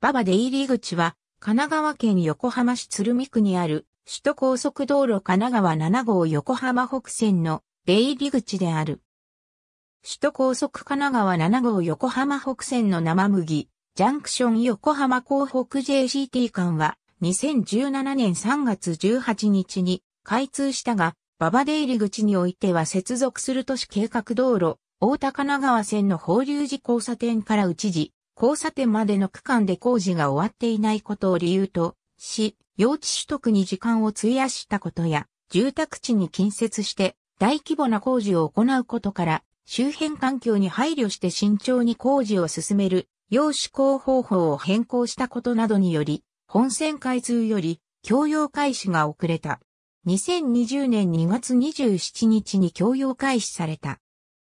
馬場出入り口は、神奈川県横浜市鶴見区にある、首都高速道路神奈川7号横浜北線の出入り口である。首都高速神奈川7号横浜北線の生麦、ジャンクション横浜港北 JCT 間は、2017年3月18日に開通したが、馬場出入り口においては接続する都市計画道路、大田神奈川線の放流時交差点から内時、交差点までの区間で工事が終わっていないことを理由とし、用地取得に時間を費やしたことや、住宅地に近接して大規模な工事を行うことから、周辺環境に配慮して慎重に工事を進める、用施工方法を変更したことなどにより、本線開通より、供用開始が遅れた。2020年2月27日に供用開始された。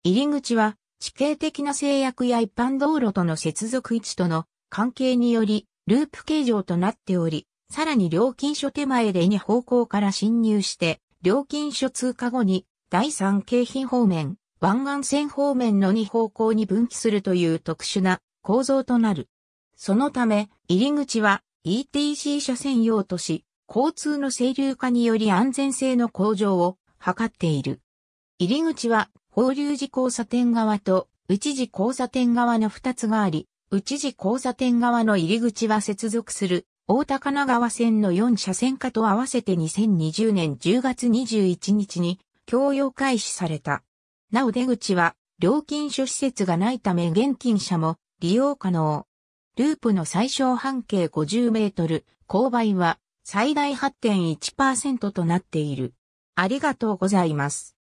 入り口は、地形的な制約や一般道路との接続位置との関係により、ループ形状となっており、さらに料金所手前で2方向から侵入して、料金所通過後に、第3京浜方面、湾岸線方面の2方向に分岐するという特殊な構造となる。そのため、入り口は ETC 車線用とし、交通の清流化により安全性の向上を図っている。入り口は法隆寺交差点側と内寺交差点側の2つがあり、内寺交差点側の入り口は接続する大田神奈川線の4車線化と合わせて2020年10月21日に供用開始された。なお出口は料金所施設がないため現金車も利用可能。ループの最小半径50メートル、勾配は最大8.1%となっている。ありがとうございます。